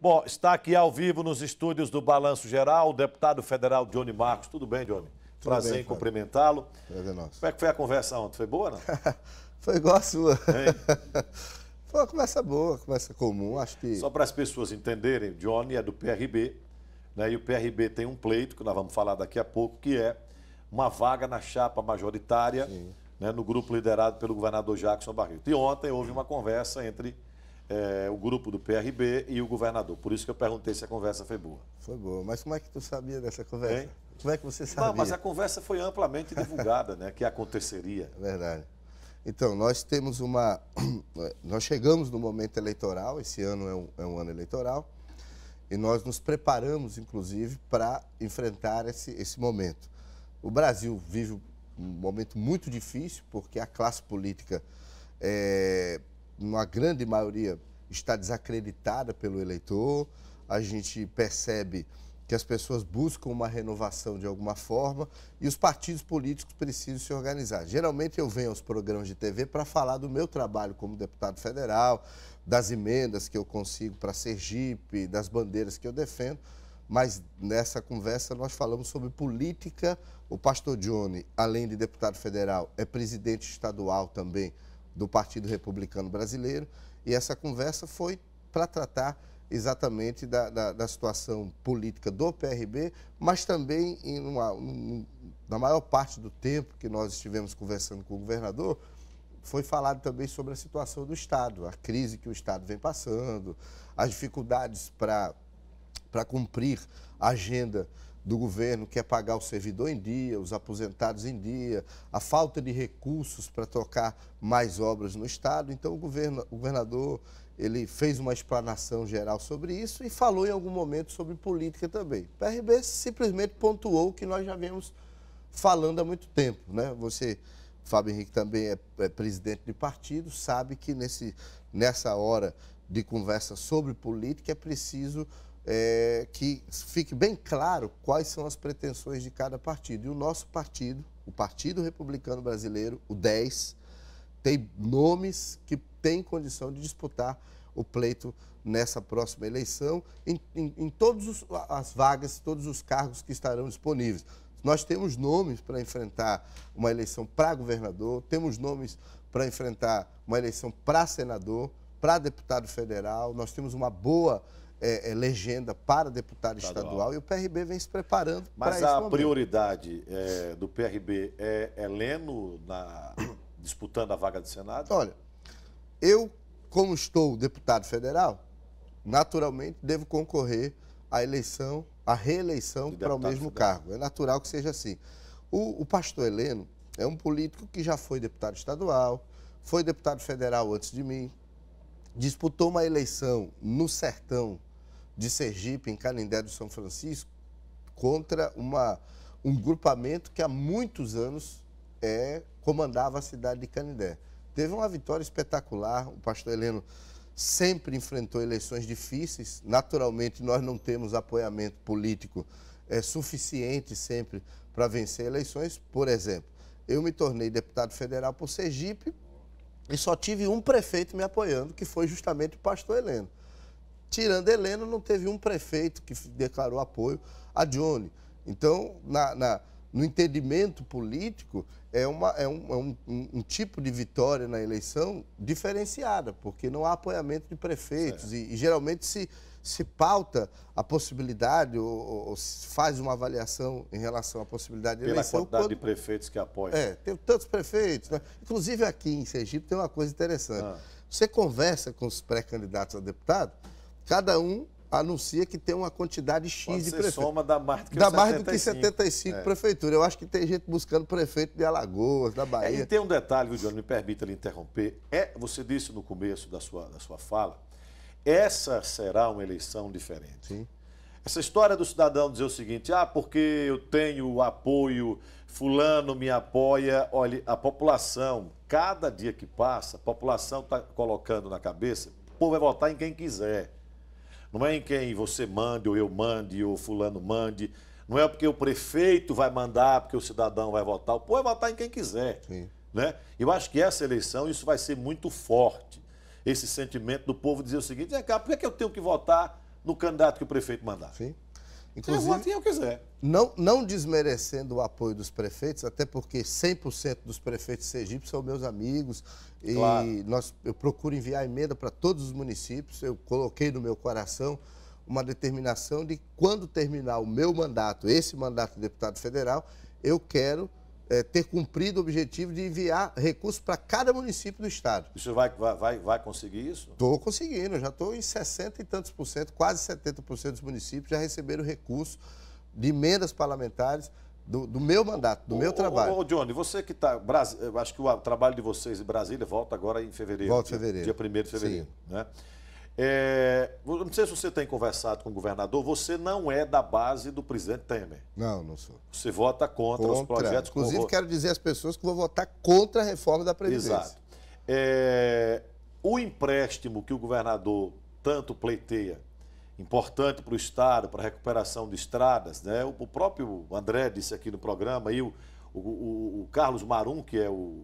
Bom, está aqui ao vivo nos estúdios do Balanço Geral o deputado federal Johnny Marcos. Tudo bem, Johnny? Tudo Prazer bem, em cumprimentá-lo. Prazer é nosso. Como é que foi a conversa ontem? Foi boa, não? foi igual a sua. foi uma conversa boa, uma conversa comum, acho que... Só para as pessoas entenderem, Johnny é do PRB, né? E o PRB tem um pleito, que nós vamos falar daqui a pouco, que é uma vaga na chapa majoritária, né, no grupo liderado pelo governador Jackson Barreto. E ontem houve uma conversa entre é, o grupo do PRB e o governador. Por isso que eu perguntei se a conversa foi boa. Foi boa. Mas como é que tu sabia dessa conversa? Hein? Como é que você sabia? Não, mas a conversa foi amplamente divulgada, né? Que aconteceria. É verdade. Então, nós temos uma. Nós chegamos no momento eleitoral, esse ano é um, é um ano eleitoral, e nós nos preparamos, inclusive, para enfrentar esse, esse momento. O Brasil vive um momento muito difícil, porque a classe política é, uma grande maioria está desacreditada pelo eleitor. A gente percebe que as pessoas buscam uma renovação de alguma forma e os partidos políticos precisam se organizar. Geralmente eu venho aos programas de TV para falar do meu trabalho como deputado federal, das emendas que eu consigo para Sergipe, das bandeiras que eu defendo, mas nessa conversa nós falamos sobre política. O pastor Johnny, além de deputado federal, é presidente estadual também do Partido Republicano Brasileiro. E essa conversa foi para tratar exatamente da, da, da, situação política do PRB, mas também, uma, um, na maior parte do tempo que nós estivemos conversando com o governador, foi falado também sobre a situação do Estado, a crise que o Estado vem passando, as dificuldades para cumprir a agenda do governo que é pagar o servidor em dia, os aposentados em dia, a falta de recursos para tocar mais obras no Estado. Então, o, governo, o governador ele fez uma explanação geral sobre isso e falou em algum momento sobre política também. O PRB simplesmente pontuou o que nós já vemos falando há muito tempo. Né? Você, Fábio Henrique, também é, é presidente de partido, sabe que nesse, nessa hora de conversa sobre política é preciso é, que fique bem claro quais são as pretensões de cada partido. E o nosso partido, o Partido Republicano Brasileiro, o 10, tem nomes que têm condição de disputar o pleito nessa próxima eleição, em, em, em todas as vagas, todos os cargos que estarão disponíveis. Nós temos nomes para enfrentar uma eleição para governador, temos nomes para enfrentar uma eleição para senador, para deputado federal, nós temos uma boa é, é, legenda para deputado estadual. estadual. e o PRB vem se preparando Mas a prioridade é, do PRB é Heleno na, disputando a vaga de Senado? Olha, eu, como estou deputado federal, naturalmente devo concorrer à eleição, à reeleição de para o mesmo federal. cargo. É natural que seja assim. O, o pastor Heleno é um político que já foi deputado estadual, foi deputado federal antes de mim, disputou uma eleição no sertão de Sergipe, em Canindé do São Francisco, contra uma, um grupamento que há muitos anos é, comandava a cidade de Canindé. Teve uma vitória espetacular, o pastor Heleno sempre enfrentou eleições difíceis, naturalmente nós não temos apoiamento político é, suficiente sempre para vencer eleições, por exemplo. Eu me tornei deputado federal por Sergipe e só tive um prefeito me apoiando, que foi justamente o pastor Heleno. Tirando Heleno, não teve um prefeito que declarou apoio a Johnny. Então, na, na, no entendimento político, é, uma, é, um, é um, um, um, tipo de vitória na eleição diferenciada, porque não há apoiamento de prefeitos. É. E, e geralmente se se pauta a possibilidade ou, ou faz uma avaliação em relação à possibilidade de Pela eleição. Pela quantidade quando... de prefeitos que apoiam. É, tem tantos prefeitos. Né? Inclusive aqui em Sergipe tem uma coisa interessante. Ah. Você conversa com os pré-candidatos a deputado, cada um anuncia que tem uma quantidade X Pode de prefeitos. soma da mais do que dá 75. mais do que 75 é. prefeituras. Eu acho que tem gente buscando prefeito de Alagoas, da Bahia. É, e tem um detalhe, viu, Johnny, me permita lhe interromper. É, você disse no começo da sua, da sua fala essa será uma eleição diferente. Sim. Essa história do cidadão dizer o seguinte: ah, porque eu tenho apoio, Fulano me apoia. Olha, a população, cada dia que passa, a população está colocando na cabeça: o povo vai votar em quem quiser. Não é em quem você mande, ou eu mande, ou Fulano mande. Não é porque o prefeito vai mandar, porque o cidadão vai votar. O povo vai votar em quem quiser. Sim. Né? Eu acho que essa eleição, isso vai ser muito forte esse sentimento do povo dizer o seguinte: é cá, por que, é que eu tenho que votar no candidato que o prefeito mandar? Sim. Inclusive, eu voto quem eu quiser. Não, não desmerecendo o apoio dos prefeitos, até porque 100% dos prefeitos Sergipe são meus amigos. E claro. nós, eu procuro enviar emenda para todos os municípios. Eu coloquei no meu coração uma determinação de quando terminar o meu mandato, esse mandato de deputado federal, eu quero é, ter cumprido o objetivo de enviar recursos para cada município do estado. Você vai, vai, vai conseguir isso? Estou conseguindo, já estou em 60 e tantos por cento, quase 70 por cento dos municípios já receberam recursos de emendas parlamentares do, do meu mandato, do meu trabalho. Ô, ô, Johnny, você que está. Acho que o trabalho de vocês em Brasília volta agora em fevereiro. Volta em né? fevereiro. Dia 1 de fevereiro. Sim. Né? É, não sei se você tem conversado com o governador, você não é da base do presidente Temer. Não, não sou. Você vota contra, contra. os projetos. Inclusive, quero dizer às pessoas que vou votar contra a reforma da Previdência. Exato. É, o empréstimo que o governador tanto pleiteia, importante para o Estado, para a recuperação de estradas, né? o, próprio André disse aqui no programa, e o, o, o, o Carlos Marum, que é o,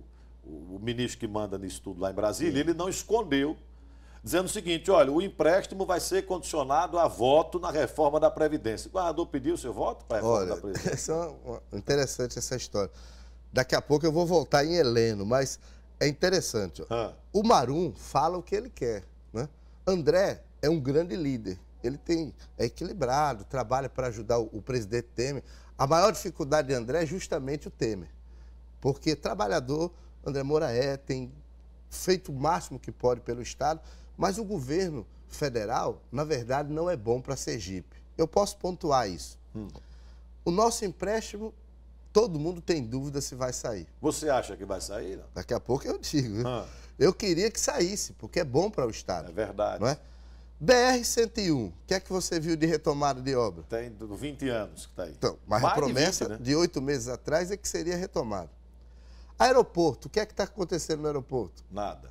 ministro que manda nisso tudo lá em Brasília, Sim. ele não escondeu dizendo o seguinte: olha, o empréstimo vai ser condicionado a voto na reforma da Previdência. O guardador pediu seu voto para a reforma olha, da Previdência? É interessante essa história. Daqui a pouco eu vou voltar em Heleno, mas é interessante. Ah. O Marum fala o que ele quer. Né? André é um grande líder. Ele tem, é equilibrado, trabalha para ajudar o, o presidente Temer. A maior dificuldade de André é justamente o Temer. Porque trabalhador, André Moraé tem feito o máximo que pode pelo Estado, mas o governo federal, na verdade, não é bom para Sergipe. Eu posso pontuar isso. Hum. O nosso empréstimo, todo mundo tem dúvida se vai sair. Você acha que vai sair? Não? Daqui a pouco eu digo. Ah. Eu queria que saísse, porque é bom para o Estado. É verdade. Não é? BR-101, o que é que você viu de retomada de obra? Tem 20 anos que está aí. Então, mas Mais a promessa né? de, né? oito meses atrás é que seria retomada. Aeroporto, o que é que está acontecendo no aeroporto? Nada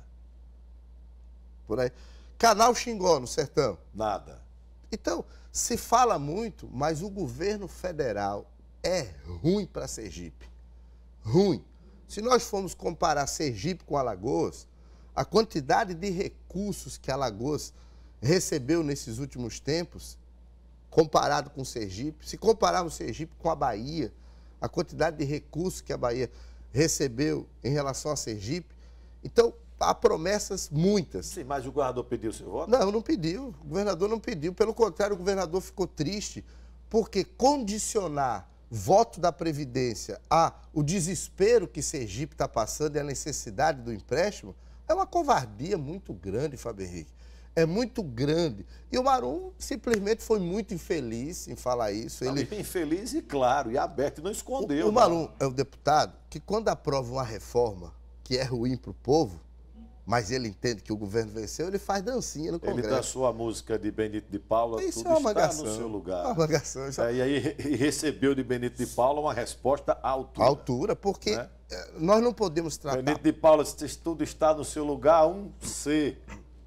por aí. Canal Xingó, no sertão. Nada. Então, se fala muito, mas o governo federal é ruim para Sergipe. Ruim. Se nós formos comparar Sergipe com Alagoas, a quantidade de recursos que Alagoas recebeu nesses últimos tempos, comparado com Sergipe, se compararmos Sergipe com a Bahia, a quantidade de recursos que a Bahia recebeu em relação a Sergipe, então há promessas muitas. Sim, mas o governador pediu seu voto? Não, não pediu. O governador não pediu. Pelo contrário, o governador ficou triste, porque condicionar voto da Previdência a o desespero que Sergipe está passando e a necessidade do empréstimo é uma covardia muito grande, Fábio Henrique. É muito grande. E o Marum simplesmente foi muito infeliz em falar isso. Ele infeliz e claro, e aberto, não escondeu. O, o né? Marum é o deputado que, quando aprova uma reforma que é ruim para o povo, mas ele entende que o governo venceu, ele faz dancinha no Congresso. Ele dançou a música de Benito de Paula, Isso tudo é uma está no seu lugar. É uma é, e aí e recebeu de Benito de Paula uma resposta à altura. À altura, porque né? É, nós não podemos tratar... Benito de Paula, tudo está no seu lugar, um C,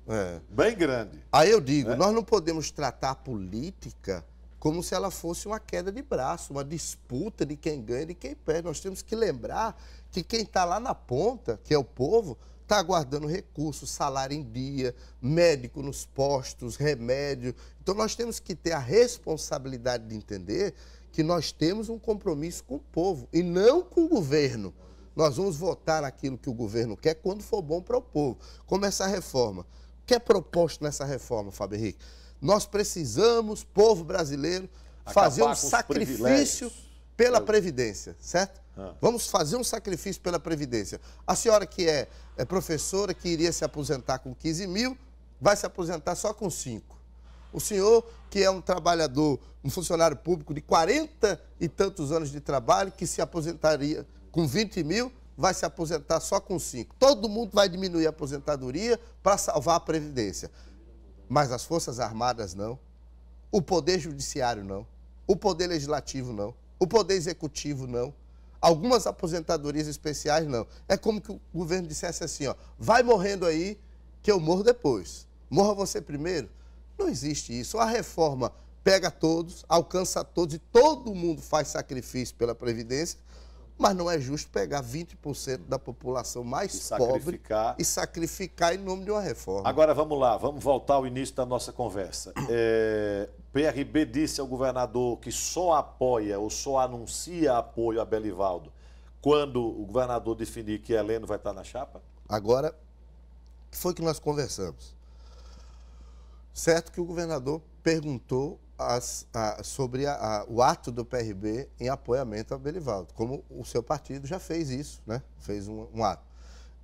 é. bem grande. Aí eu digo, né? nós não podemos tratar a política como se ela fosse uma queda de braço, uma disputa de quem ganha e de quem perde. Nós temos que lembrar que quem está lá na ponta, que é o povo está aguardando recursos, salário em dia, médico nos postos, remédio. Então nós temos que ter a responsabilidade de entender que nós temos um compromisso com o povo e não com o governo. Nós vamos votar aquilo que o governo quer quando for bom para o povo. Como essa reforma. O que é proposto nessa reforma, Fábio Henrique? Nós precisamos, povo brasileiro, Acabar fazer um sacrifício pela é Previdência, certo? Ah. Vamos fazer um sacrifício pela Previdência. A senhora que é, é, professora, que iria se aposentar com 15 mil, vai se aposentar só com 5. O senhor, que é um trabalhador, um funcionário público de 40 e tantos anos de trabalho, que se aposentaria com 20 mil, vai se aposentar só com 5. Todo mundo vai diminuir a aposentadoria para salvar a Previdência. Mas as Forças Armadas não. O Poder Judiciário não. O Poder Legislativo não. O Poder Executivo não Algumas aposentadorias especiais não. É como que o governo dissesse assim, ó, vai morrendo aí que eu morro depois. Morra você primeiro. Não existe isso. A reforma pega todos, alcança todos e todo mundo faz sacrifício pela previdência mas não é justo pegar 20% da população mais e pobre e sacrificar em nome de uma reforma. Agora vamos lá, vamos voltar ao início da nossa conversa. É, PRB disse ao governador que só apoia ou só anuncia apoio a Belivaldo quando o governador definir que Heleno vai estar na chapa? Agora, foi que nós conversamos. Certo que o governador perguntou as, a, sobre a, a, o ato do PRB em apoiamento a Belivaldo, como o seu partido já fez isso, né? fez um, um ato.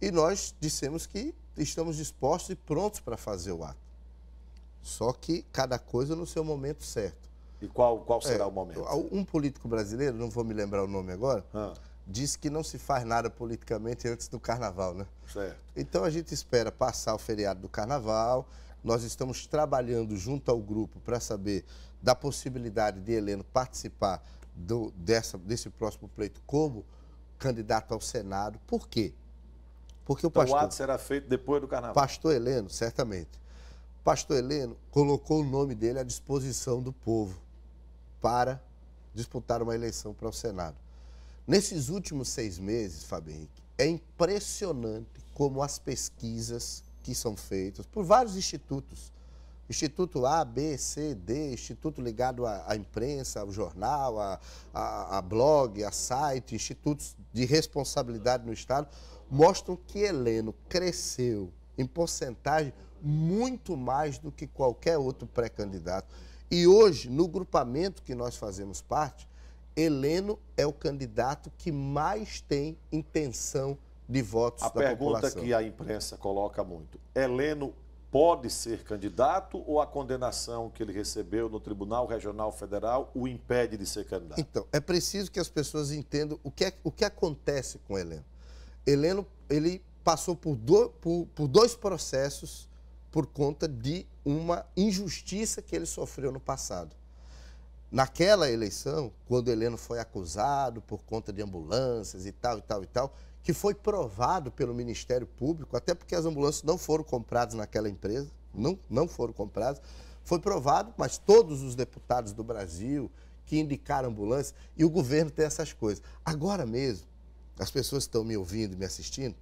E nós dissemos que estamos dispostos e prontos para fazer o ato. Só que cada coisa no seu momento certo. E qual, qual será é, o momento? Um político brasileiro, não vou me lembrar o nome agora, ah. disse que não se faz nada politicamente antes do carnaval, né? Certo. Então a gente espera passar o feriado do carnaval, nós estamos trabalhando junto ao grupo para saber da possibilidade de Heleno participar do, dessa, desse próximo pleito como candidato ao Senado. Por quê? Porque o então, pastor. O ato será feito depois do carnaval. Pastor Heleno, certamente. Pastor Heleno colocou o nome dele à disposição do povo para disputar uma eleição para o Senado. Nesses últimos seis meses, Fábio Henrique, é impressionante como as pesquisas que são feitos por vários institutos. Instituto A, B, C, D, instituto ligado à, à imprensa, ao jornal, a, a, a, blog, a site, institutos de responsabilidade no Estado, mostram que Heleno cresceu em porcentagem muito mais do que qualquer outro pré-candidato. E hoje, no grupamento que nós fazemos parte, Heleno é o candidato que mais tem intenção de de votos a da população. A pergunta que a imprensa coloca muito: Heleno pode ser candidato ou a condenação que ele recebeu no Tribunal Regional Federal o impede de ser candidato? Então, é preciso que as pessoas entendam o que, é, o que acontece com Heleno. Heleno ele passou por, do, por, por dois processos por conta de uma injustiça que ele sofreu no passado. Naquela eleição, quando Heleno foi acusado por conta de ambulâncias e tal, e tal, e tal, que foi provado pelo Ministério Público, até porque as ambulâncias não foram compradas naquela empresa, não, não foram compradas. Foi provado, mas todos os deputados do Brasil que indicaram ambulância, e o governo tem essas coisas. Agora mesmo, as pessoas que estão me ouvindo, me assistindo,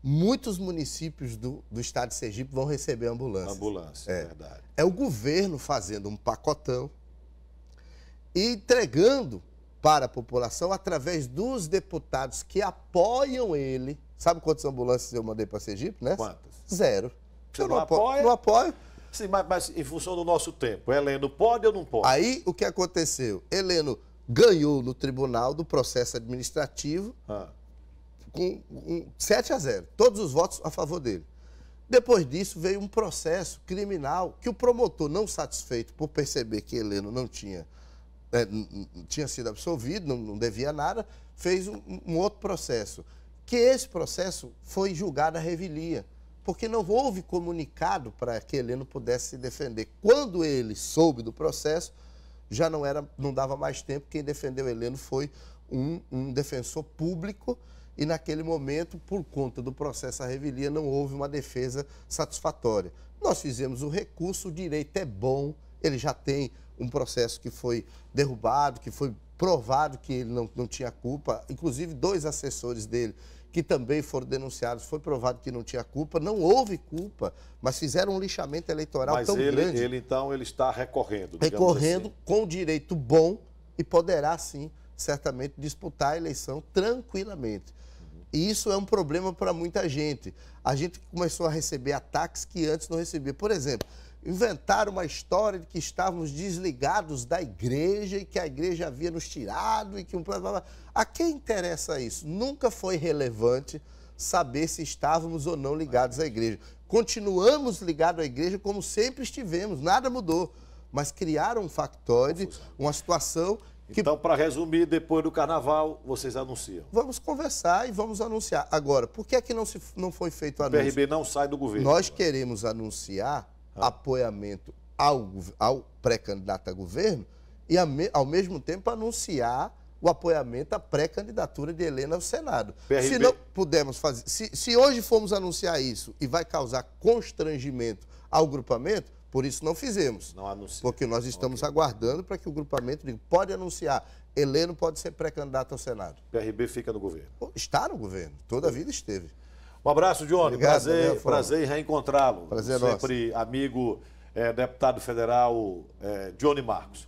muitos municípios do, do estado de Sergipe vão receber ambulância. Ambulância, é verdade. É o governo fazendo um pacotão e entregando para a população através dos deputados que apoiam ele. Sabe quantas ambulâncias eu mandei para Sergipe, né? Quantas? Zero. Você eu não, não apoio. Não apoio. Sim, mas, mas, em função do nosso tempo, Heleno pode ou não pode? Aí o que aconteceu? Heleno ganhou no tribunal do processo administrativo ah. com um, 7 a 0. Todos os votos a favor dele. Depois disso veio um processo criminal que o promotor, não satisfeito por perceber que Heleno não tinha né, tinha sido absolvido, não, não devia nada, fez um, um, outro processo. Que esse processo foi julgado a revelia, porque não houve comunicado para que Heleno pudesse se defender. Quando ele soube do processo, já não, era, não dava mais tempo, quem defendeu Heleno foi um, um defensor público, e naquele momento, por conta do processo a revelia, não houve uma defesa satisfatória. Nós fizemos o recurso, o direito é bom, ele já tem um processo que foi derrubado, que foi provado que ele não, não tinha culpa, inclusive dois assessores dele que também foram denunciados, foi provado que não tinha culpa, não houve culpa, mas fizeram um lixamento eleitoral mas tão ele, grande. Ele então ele está recorrendo, recorrendo assim. com direito bom e poderá sim certamente disputar a eleição tranquilamente. E isso é um problema para muita gente. A gente começou a receber ataques que antes não recebia. Por exemplo, inventaram uma história de que estávamos desligados da igreja e que a igreja havia nos tirado e que um A quem interessa isso? Nunca foi relevante saber se estávamos ou não ligados à igreja. Continuamos ligados à igreja como sempre estivemos, nada mudou. Mas criaram um factoide, uma situação que... Então, para resumir, depois do carnaval, vocês anunciam. Vamos conversar e vamos anunciar. Agora, por que é que não, se, não foi feito o anúncio? O PRB não sai do governo. Nós queremos anunciar ah. apoiamento ao, ao pré-candidato a governo e, ao mesmo tempo, anunciar o apoiamento à pré-candidatura de Helena ao Senado. PRB. Se não pudermos fazer, se, se hoje formos anunciar isso e vai causar constrangimento ao grupamento, por isso não fizemos. Não anuncia. Porque nós estamos okay. aguardando para que o grupamento diga, pode anunciar, Helena pode ser pré-candidato ao Senado. PRB fica no governo. Está no governo, toda a vida esteve. Um abraço, Johnny. Obrigado, prazer, Daniel, prazer em reencontrá-lo. Prazer é Sempre nosso. amigo, é, deputado federal é, Johnny Marcos.